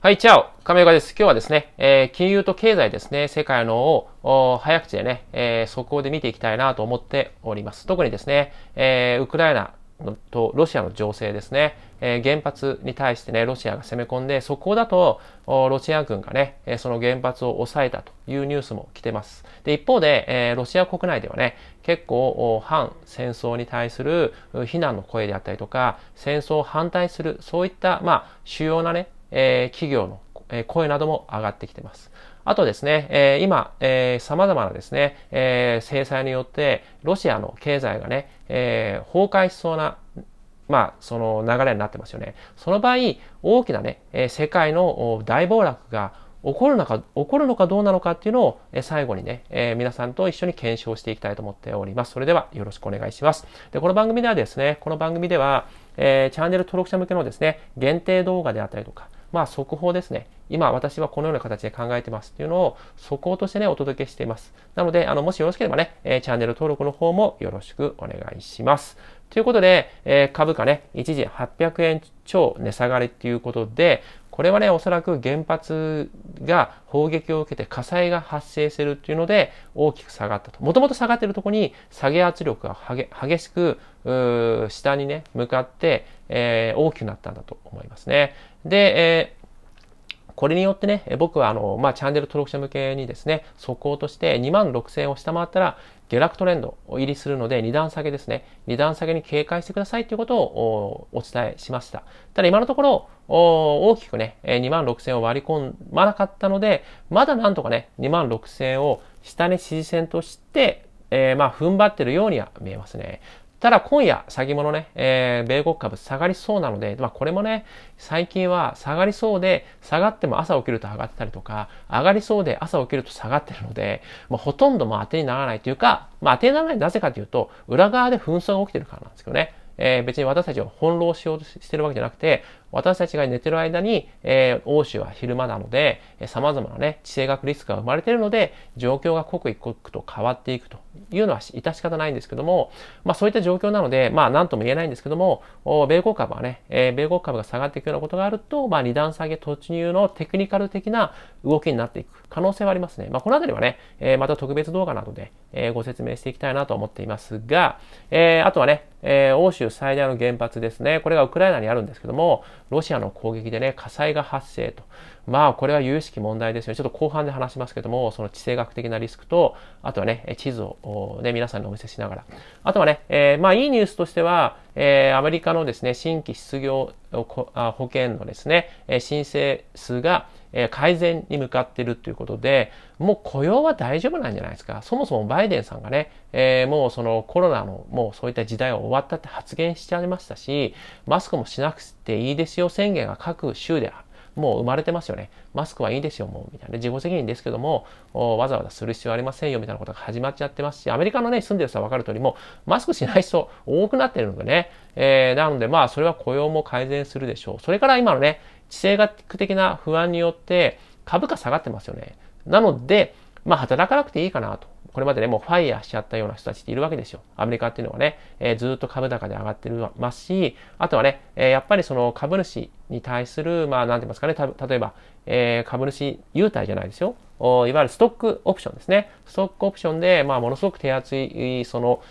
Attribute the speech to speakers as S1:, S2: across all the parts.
S1: はい、チャオ亀岡です。今日はですね、えー、金融と経済ですね、世界のを早口でね、えー、速報で見ていきたいなと思っております。特にですね、えー、ウクライナとロシアの情勢ですね、えー、原発に対してね、ロシアが攻め込んで、速攻だと、ロシア軍がね、その原発を抑えたというニュースも来てます。で、一方で、えー、ロシア国内ではね、結構、反戦争に対する非難の声であったりとか、戦争を反対する、そういった、まあ、主要なね、えー、企業の声なども上がってきてます。あとですね、えー、今、えー、様々なですね、えー、制裁によってロシアの経済がね、え崩壊しそうなまあ、その流れになってますよね。その場合、大きなね、え世界の大暴落が起こるのか、起こるのかどうなのかっていうのを、え最後にね、え皆さんと一緒に検証していきたいと思っております。それではよろしくお願いします。で、この番組ではですね、この番組では、えチャンネル登録者向けのですね、限定動画であったりとか、まあ、速報ですね。今、私はこのような形で考えてますっていうのを、速報としてね、お届けしています。なので、あの、もしよろしければね、えー、チャンネル登録の方もよろしくお願いします。ということで、えー、株価ね、一時800円超値下がりっていうことで、これはね、おそらく原発が砲撃を受けて火災が発生するっていうので、大きく下がったと。もともと下がってるところに、下げ圧力が激しく、下にね、向かって、えー、大きくなったんだと思いますね。で、えーこれによってね、僕はあの、まあ、チャンネル登録者向けにですね、速攻として2万6000円を下回ったら、下落トレンドを入りするので、2段下げですね。2段下げに警戒してくださいということをお伝えしました。ただ今のところ、大きくね、2万6000円を割り込まなかったので、まだなんとかね、2万6000円を下に支持線として、えー、まあ、踏ん張ってるようには見えますね。ただ今夜、先物ね、えー、米国株下がりそうなので、まあこれもね、最近は下がりそうで、下がっても朝起きると上がってたりとか、上がりそうで朝起きると下がってるので、まあほとんども当てにならないというか、まあ当てにならないなぜかというと、裏側で紛争が起きてるからなんですけどね。えー、別に私たちを翻弄しようとしてるわけじゃなくて、私たちが寝てる間に、えー、欧州は昼間なので、えー、様々なね、地政学リスクが生まれているので、状況が刻一刻と変わっていくというのは致し方ないんですけども、まあそういった状況なので、まあなんとも言えないんですけども、米国株はね、えー、米国株が下がっていくようなことがあると、まあ二段下げ突入のテクニカル的な動きになっていく可能性はありますね。まあこのあたりはね、えー、また特別動画などで、えー、ご説明していきたいなと思っていますが、えー、あとはね、えー、欧州最大の原発ですね。これがウクライナにあるんですけども、ロシアの攻撃でね、火災が発生と。まあ、これは有識問題ですよね。ちょっと後半で話しますけども、その地政学的なリスクと、あとはね、地図をね、皆さんにお見せしながら。あとはね、えー、まあ、いいニュースとしては、えー、アメリカのですね、新規失業保険のですね、申請数が、え改善に向かってるということで、もう雇用は大丈夫なんじゃないですか。そもそもバイデンさんがね、えー、もうそのコロナのもうそういった時代は終わったって発言しちゃいましたし、マスクもしなくていいですよ宣言が各州でもう生まれてますよね。マスクはいいですよ、もう。みたいな。自己責任ですけども、わざわざする必要ありませんよ、みたいなことが始まっちゃってますし、アメリカのね、住んでる人はわかる通り、もう、マスクしない人多くなってるのでね。えー、なので、まあ、それは雇用も改善するでしょう。それから今のね、地政学的な不安によって、株価下がってますよね。なので、まあ、働かなくていいかなと。これまでね、もうファイヤーしちゃったような人たちっているわけですよ。アメリカっていうのはね、えー、ずっと株高で上がってますし、あとはね、えー、やっぱりその株主に対する、まあ、なんて言いますかね、例えば、えー、株主優待じゃないですよ。いわゆるストックオプションですね。ストックオプションで、まあ、ものすごく手厚い、その、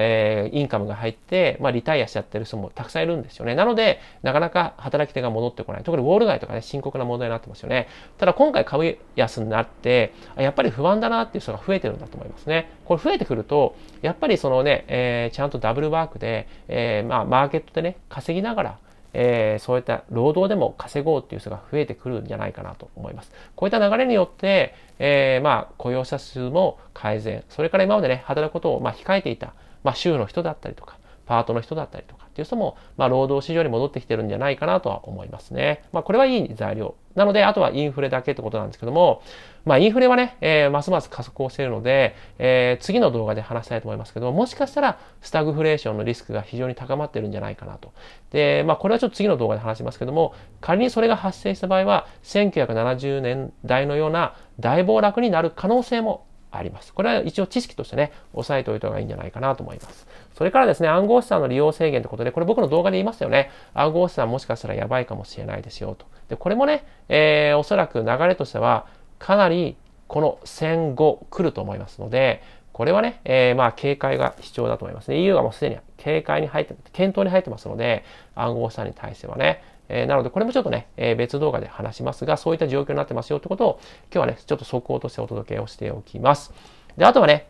S1: えー、インカムが入って、まあ、リタイアしちゃってる人もたくさんいるんですよね。なので、なかなか働き手が戻ってこない。特にウォール街とかね、深刻な問題になってますよね。ただ、今回株安になって、やっぱり不安だなっていう人が増えてるんだと思いますね。これ増えてくると、やっぱりそのね、えー、ちゃんとダブルワークで、えー、まあ、マーケットでね、稼ぎながら、えー、そういった労働でも稼ごうっていう人が増えてくるんじゃないかなと思います。こういった流れによって、えー、まあ雇用者数も改善、それから今までね、働くことをまあ控えていた、まあ、州の人だったりとか、パートの人だったりとかっていう人も、まあ、労働市場に戻ってきてるんじゃないかなとは思いますね。まあ、これはいい材料。なので、あとはインフレだけってことなんですけども、まあ、インフレはね、えー、ますます加速をしているので、えー、次の動画で話したいと思いますけども、もしかしたらスタグフレーションのリスクが非常に高まってるんじゃないかなと。で、まあ、これはちょっと次の動画で話しますけども、仮にそれが発生した場合は、1970年代のような大暴落になる可能性もあります。これは一応知識としてね、押さえておいた方がいいんじゃないかなと思います。それからですね、暗号資産の利用制限ということで、これ僕の動画で言いましたよね。暗号資産もしかしたらやばいかもしれないですよと。で、これもね、えー、おそらく流れとしては、かなりこの戦後来ると思いますので、これはね、えー、まあ警戒が必要だと思いますね。EU はもうすでに警戒に入って、検討に入ってますので、暗号資産に対してはね、えー、なので、これもちょっとね、えー、別動画で話しますが、そういった状況になってますよってことを、今日はね、ちょっと速報としてお届けをしておきます。で、あとはね、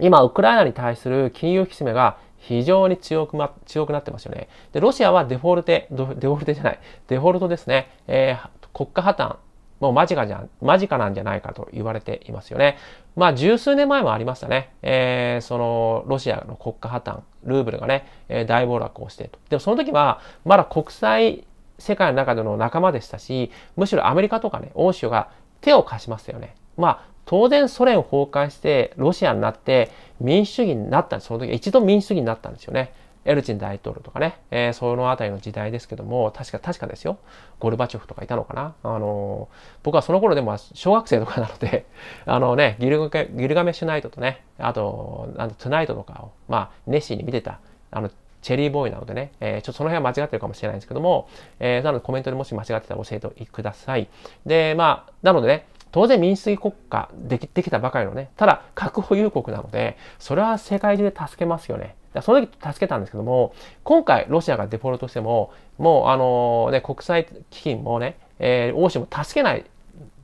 S1: 今、ウクライナに対する金融引き締めが非常に強く,、ま、強くなってますよね。で、ロシアはデフォルテ、デフォルテじゃない、デフォルトですね、えー、国家破綻もう間近じゃ、間近なんじゃないかと言われていますよね。まあ、十数年前もありましたね。えー、その、ロシアの国家破綻、ルーブルがね、えー、大暴落をしてと。でもその時は、まだ国際世界の中での仲間でしたし、むしろアメリカとかね、欧州が手を貸しましたよね。まあ、当然ソ連崩壊して、ロシアになって、民主主義になったその時、一度民主主義になったんですよね。エルチン大統領とかね、えー、そのあたりの時代ですけども、確か、確かですよ。ゴルバチョフとかいたのかな。あのー、僕はその頃でも小学生とかなので、あのね、ギルガメシュナイトとね、あと、んとトゥナイトとかを、まあ、熱心に見てた、あの、チェリーボーイなのでね、えー、ちょっとその辺は間違ってるかもしれないんですけども、えー、なのでコメントでもし間違ってたら教えてください。で、まあ、なのでね、当然民主主義国家できできたばかりのね、ただ核保有国なので、それは世界中で助けますよね。その時助けたんですけども、今回ロシアがデフォルトしても、もうあのね、国際基金もね、えー、欧州も助けない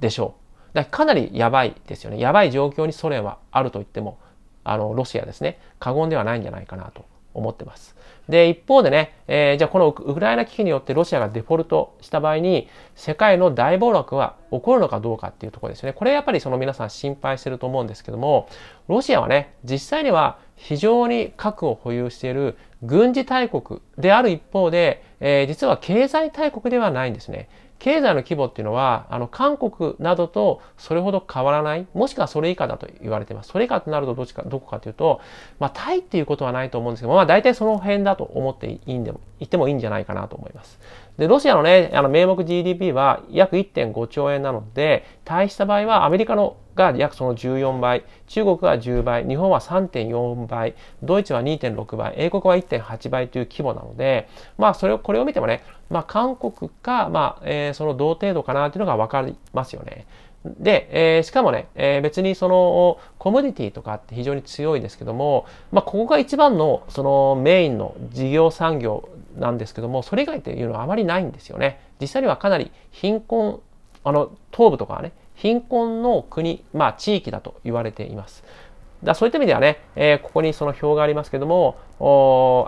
S1: でしょう。だかなりやばいですよね。やばい状況にソ連はあると言っても、あの、ロシアですね、過言ではないんじゃないかなと思ってます。で、一方でね、えー、じゃあこのウクライナ危機によってロシアがデフォルトした場合に、世界の大暴落は起こるのかどうかっていうところですね。これやっぱりその皆さん心配してると思うんですけども、ロシアはね、実際には非常に核を保有している軍事大国である一方で、えー、実は経済大国ではないんですね。経済の規模っていうのは、あの、韓国などとそれほど変わらない、もしくはそれ以下だと言われています。それ以下となるとどっちか、どこかというと、まあ、タイっていうことはないと思うんですけど、まあ、大体その辺だと思っていいんでも、言ってもいいんじゃないかなと思います。で、ロシアのね、あの名目 GDP は約1.5兆円なので、対した場合はアメリカのが約その14倍、中国が10倍、日本は3.4倍、ドイツは2.6倍、英国は1.8倍という規模なので、まあそれを、これを見てもね、まあ韓国か、まあ、えー、その同程度かなというのがわかりますよね。で、えー、しかもね、えー、別にそのコミディティとかって非常に強いですけども、まあ、ここが一番のそのメインの事業産業なんですけどもそれ以外というのはあまりないんですよね実際にはかなり貧困あの東部とかはね貧困の国まあ地域だと言われていますだそういった意味ではね、えー、ここにその表がありますけども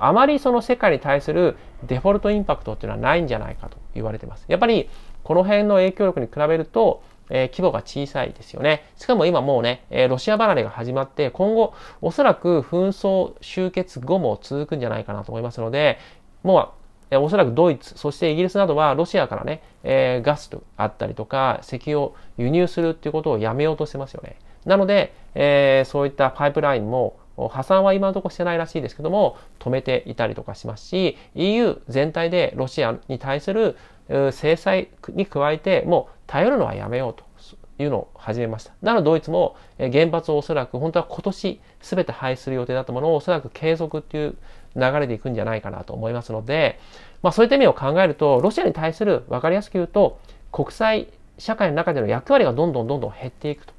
S1: あまりその世界に対するデフォルトインパクトっていうのはないんじゃないかと言われてますやっぱりこの辺の影響力に比べるとえ規模が小さいですよね。しかも今もうね、えロシア離れが始まって、今後、おそらく紛争終結後も続くんじゃないかなと思いますので、もう、おそらくドイツ、そしてイギリスなどはロシアからね、えー、ガスとあったりとか石油を輸入するっていうことをやめようとしてますよね。なので、えー、そういったパイプラインも破産は今のところしてないらしいですけども止めていたりとかしますし EU 全体でロシアに対する制裁に加えてもう頼るのはやめようというのを始めました。なのでドイツも原発をおそらく本当は今年全て廃止する予定だったものをおそらく継続っていう流れていくんじゃないかなと思いますので、まあ、そういった意味を考えると、ロシアに対する分かりやすく言うと、国際社会の中での役割がどんどんどんどん減っていくと。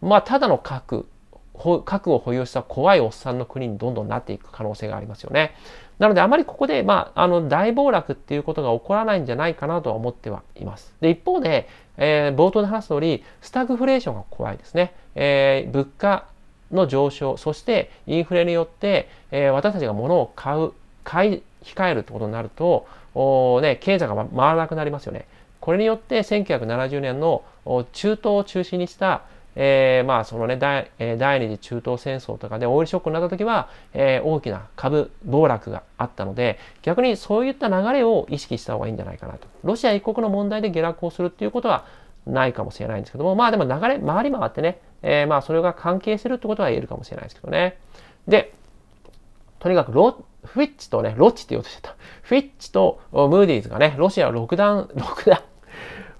S1: まあ、ただの核、核を保有した怖いおっさんの国にどんどんなっていく可能性がありますよね。なので、あまりここで、まあ、あの、大暴落っていうことが起こらないんじゃないかなとは思ってはいます。で、一方で、えー、冒頭で話す通り、スタグフレーションが怖いですね。えー、物価の上昇、そしてインフレによって、えー、私たちが物を買う、買い控えるってことになると、おね、経済が回らなくなりますよね。これによって1970年の中東を中心にした、えー、まあそのね第、え第二次中東戦争とかでオイルショックになった時は、えー、大きな株暴落があったので逆にそういった流れを意識した方がいいんじゃないかなとロシア一国の問題で下落をするっていうことはないかもしれないんですけどもまあでも流れ回り回ってねえー、まあそれが関係するってことは言えるかもしれないですけどね。で、とにかくロ、フィッチとね、ロッチって言おうとしてた。フィッチとムーディーズがね、ロシアを6段、6 段、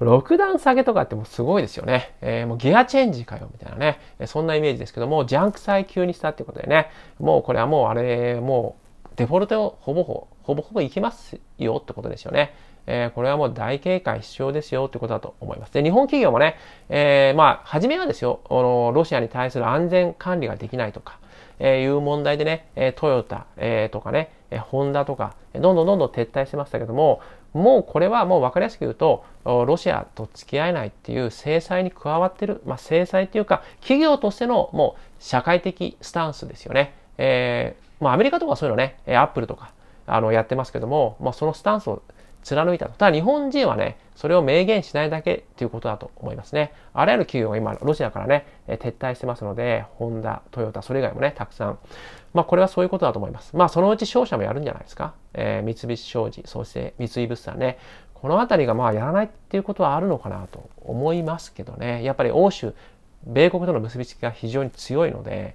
S1: 6段下げとかってもうすごいですよね。えー、もうギアチェンジかよみたいなね、そんなイメージですけども、ジャンク債急にしたってことでね、もうこれはもうあれ、もうデフォルトほぼほぼ、ほぼほぼいきますよってことですよね。えー、これはもう大警戒必要ですよってことだと思います。で、日本企業もね、えー、まあ、初めはですよ、あの、ロシアに対する安全管理ができないとか、えいう問題でね、えトヨタ、えとかね、えホンダとか、どんどんどんどん撤退してましたけども、もうこれはもう分かりやすく言うと、ロシアと付き合えないっていう制裁に加わってる、まあ、制裁っていうか、企業としてのもう社会的スタンスですよね。えー、まあ、アメリカとかそういうのね、アップルとか、あの、やってますけども、まあ、そのスタンスを貫いた。ただ日本人はね、それを明言しないだけということだと思いますね。あらゆる企業が今、ロシアからね、撤退してますので、ホンダ、トヨタ、それ以外もね、たくさん。まあ、これはそういうことだと思います。まあ、そのうち商社もやるんじゃないですか。えー、三菱商事、そして三井物産ね。この辺りがまあやらないっていうことはあるのかなと思いますけどね。やっぱり欧州、米国との結びつきが非常に強いので、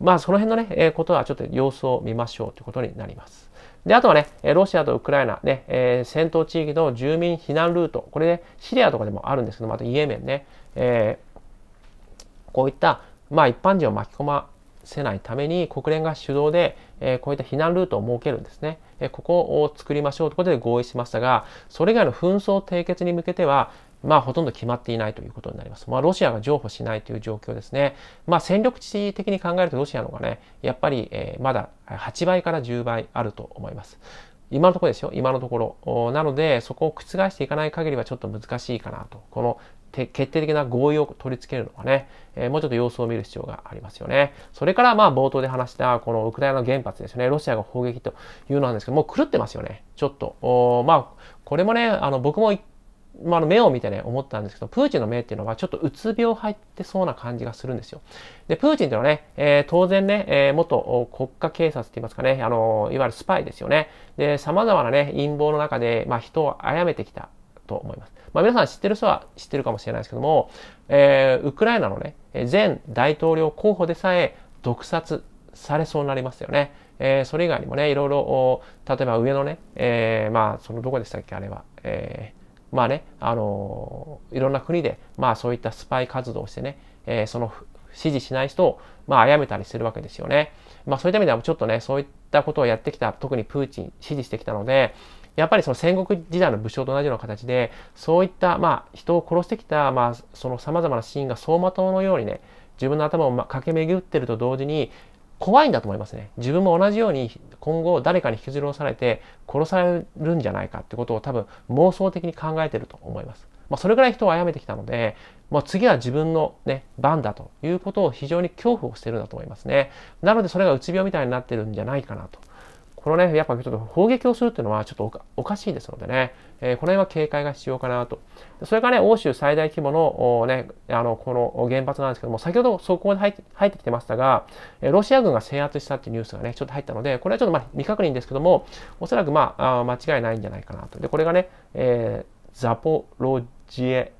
S1: まあ、その辺のね、えー、ことはちょっと様子を見ましょうということになります。で、あとはね、ロシアとウクライナね、えー、戦闘地域の住民避難ルート、これね、シリアとかでもあるんですけどまたイエメンね、えー、こういった、まあ一般人を巻き込ませないために国連が主導で、えー、こういった避難ルートを設けるんですね、えー、ここを作りましょうということで合意しましたがそれ以外の紛争締結に向けては、まあ、ほとんど決まっていないということになります。まあ、ロシアが譲歩しないという状況ですね。まあ、戦力値的に考えるとロシアの方がね、やっぱり、えー、まだ8倍から10倍あると思います。今のところですよ、今のところ。なので、そこを覆していかない限りはちょっと難しいかなと。この決定的な合意を取り付けるのはね、えー、もうちょっと様子を見る必要がありますよね。それからまあ冒頭で話したこのウクライナの原発ですよね、ロシアが砲撃というのなんですけど、もう狂ってますよね、ちょっと。まあ、これもね、あの僕もまあ、の目を見てね、思ったんですけど、プーチンの目っていうのはちょっとうつ病入ってそうな感じがするんですよ。で、プーチンっていうのはね、えー、当然ね、えー、元国家警察って言いますかね、あのー、いわゆるスパイですよね。で、様々なね、陰謀の中で、まあ、人を殺めてきたと思います。まあ、皆さん知ってる人は知ってるかもしれないですけども、えウクライナのね、前大統領候補でさえ毒殺されそうになりますよね。えそれ以外にもね、いろいろ、例えば上のね、えまあ、そのどこでしたっけ、あれは。えまあね、あのいろんな国で、まあそういったスパイ活動をしてね、えー、その支持しない人を、まあ、殺めたりするわけですよね。まあそういった意味ではちょっとね、そういったことをやってきた、特にプーチン、支持してきたので、やっぱりその戦国時代の武将と同じような形で、そういった、まあ、人を殺してきた、まあ、その様々なシーンが走馬灯のようにね、自分の頭を駆け巡ってると同時に、怖いんだと思いますね。自分も同じように今後誰かに引きずり下されて殺されるんじゃないかってことを多分妄想的に考えてると思います。まあ、それぐらい人を殺めてきたので、まあ、次は自分のね、番だということを非常に恐怖をしてるんだと思いますね。なのでそれがうつ病みたいになってるんじゃないかなと。このね、やっぱちょっと砲撃をするっていうのはちょっとおかしいですのでね、えー、この辺は警戒が必要かなと。それからね、欧州最大規模の、ね、あの、この原発なんですけども、先ほど速報で入ってきてましたが、ロシア軍が制圧したっていうニュースがね、ちょっと入ったので、これはちょっとまあ未確認ですけども、おそらくまあ、間違いないんじゃないかなと。で、これがね、えー、ザポロジエ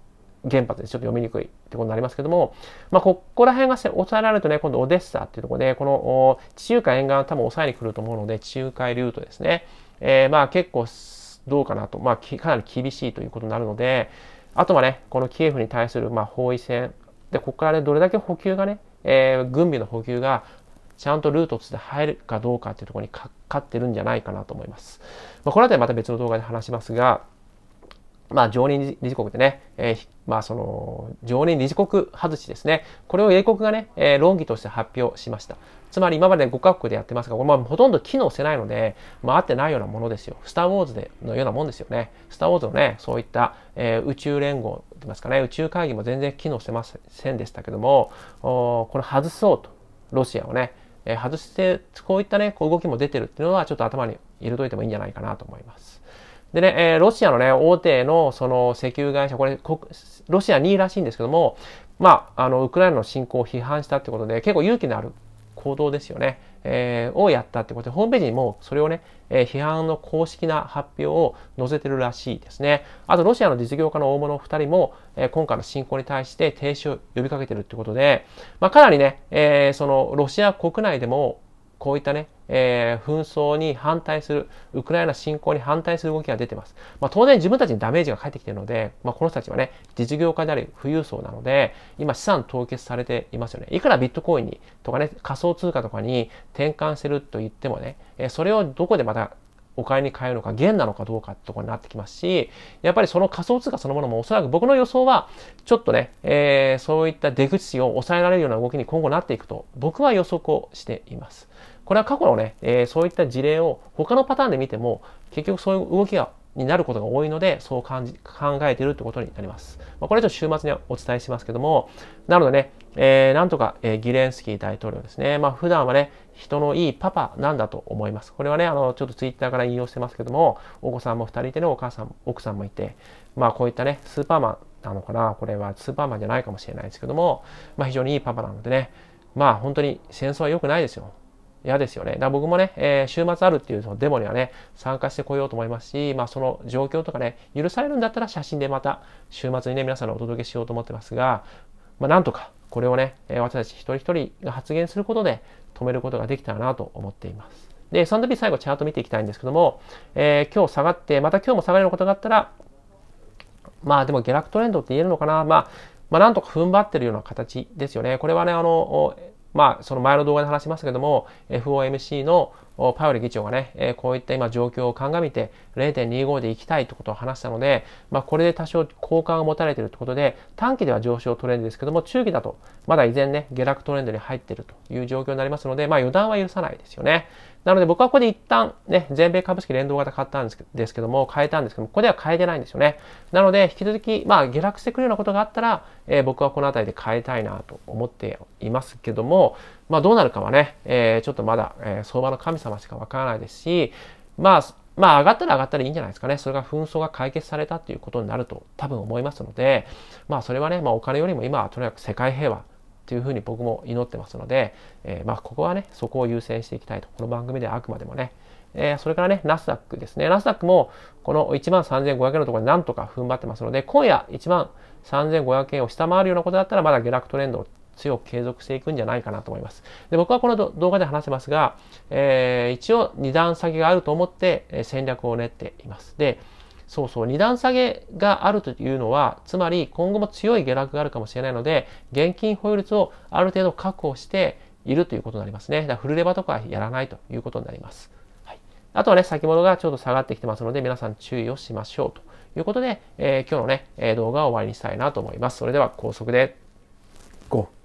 S1: 原発でちょっと読みにくいってことになりますけども、まあ、ここら辺が抑えられるとね、今度オデッサっていうところで、この地中海沿岸多分抑えに来ると思うので、地中海ルートですね。えー、まあ結構どうかなと、まあ、かなり厳しいということになるので、あとはね、このキエフに対するまあ包囲戦、で、ここからね、どれだけ補給がね、えー、軍備の補給がちゃんとルートとして入るかどうかっていうところにかかってるんじゃないかなと思います。まあ、この辺りまた別の動画で話しますが、まあ、常任理事国でね、えー、まあ、その、常任理事国外しですね。これを英国がね、えー、論議として発表しました。つまり今まで5カ国でやってますが、これまあほとんど機能してないので、まあ、合ってないようなものですよ。スター・ウォーズでのようなもんですよね。スター・ウォーズのね、そういった、えー、宇宙連合といいますかね、宇宙会議も全然機能してませんでしたけども、おこれ外そうと、ロシアをね、えー、外して、こういったね、こう動きも出てるっていうのは、ちょっと頭に入れといてもいいんじゃないかなと思います。でね、えー、ロシアのね、大手のその石油会社、これ、ロシア2位らしいんですけども、まあ、あの、ウクライナの侵攻を批判したってことで、結構勇気のある行動ですよね、えー、をやったってことで、ホームページにもそれをね、えー、批判の公式な発表を載せてるらしいですね。あと、ロシアの実業家の大物2人も、えー、今回の侵攻に対して停止を呼びかけてるってことで、まあ、かなりね、えその、ロシア国内でもこういったね、えー、紛争に反対する、ウクライナ侵攻に反対する動きが出てます。まあ、当然自分たちにダメージが返ってきているので、まあ、この人たちはね、実業家であり富裕層なので、今資産凍結されていますよね。いくらビットコインにとかね、仮想通貨とかに転換してると言ってもね、えー、それをどこでまたお金に変えるのか、元なのかどうかってところになってきますし、やっぱりその仮想通貨そのものもおそらく僕の予想は、ちょっとね、えー、そういった出口を抑えられるような動きに今後なっていくと、僕は予測をしています。これは過去のね、えー、そういった事例を他のパターンで見ても、結局そういう動きがになることが多いので、そう感じ考えているということになります。まあ、これちょっと週末にはお伝えしますけども、なのでね、えー、なんとか、えー、ギレンスキー大統領ですね、まあ、普段はね、人のいいパパなんだと思います。これはね、あの、ちょっとツイッターから引用してますけども、お子さんも2人いてね、お母さん、奥さんもいて、まあこういったね、スーパーマンなのかな、これはスーパーマンじゃないかもしれないですけども、まあ非常にいいパパなのでね、まあ本当に戦争は良くないですよ。嫌ですよね。だから僕もね、えー、週末あるっていうそのデモにはね、参加してこようと思いますし、まあその状況とかね、許されるんだったら写真でまた週末にね、皆さんにお届けしようと思ってますが、まあなんとかこれをね、え私たち一人一人が発言することで止めることができたらなと思っています。で、そのー最後チャート見ていきたいんですけども、えー、今日下がって、また今日も下がることがあったら、まあでも下落トレンドって言えるのかな、まあ、まあなんとか踏ん張ってるような形ですよね。これはね、あの、まあ、その前の動画で話しましたけども、FOMC のパウエル議長がね、こういった今状況を鑑みて0.25で行きたいということを話したので、まあ、これで多少好感を持たれているということで、短期では上昇トレンドですけども、中期だとまだ依然ね、下落トレンドに入っているという状況になりますので、まあ、予断は許さないですよね。なので僕はここで一旦ね、全米株式連動型買ったんですけども、変えたんですけども、ここでは変えてないんですよね。なので、引き続き、まあ、下落してくるようなことがあったら、えー、僕はこの辺りで変えたいなと思っていますけども、まあ、どうなるかはね、えー、ちょっとまだ、えー、相場の神様しかわからないですし、まあ、まあ上がったら上がったらいいんじゃないですかね。それが紛争が解決されたっていうことになると多分思いますので、まあそれはね、まあお金よりも今はとにかく世界平和というふうに僕も祈ってますので、えー、まあ、ここはね、そこを優先していきたいと。この番組ではあくまでもね。えー、それからね、ナスダックですね。ナスダックもこの1万3500円のところでなんとか踏ん張ってますので、今夜1万3500円を下回るようなことだったら、まだ下落トレンドを強く継続していくんじゃないかなと思います。で僕はこの動画で話してますが、えー、一応2段先があると思って戦略を練っています。で、そうそう、二段下げがあるというのは、つまり今後も強い下落があるかもしれないので、現金保有率をある程度確保しているということになりますね。だからフルレバとかやらないということになります。はい、あとはね、先物がちょっと下がってきてますので、皆さん注意をしましょうということで、えー、今日のね、動画を終わりにしたいなと思います。それでは高速で、5。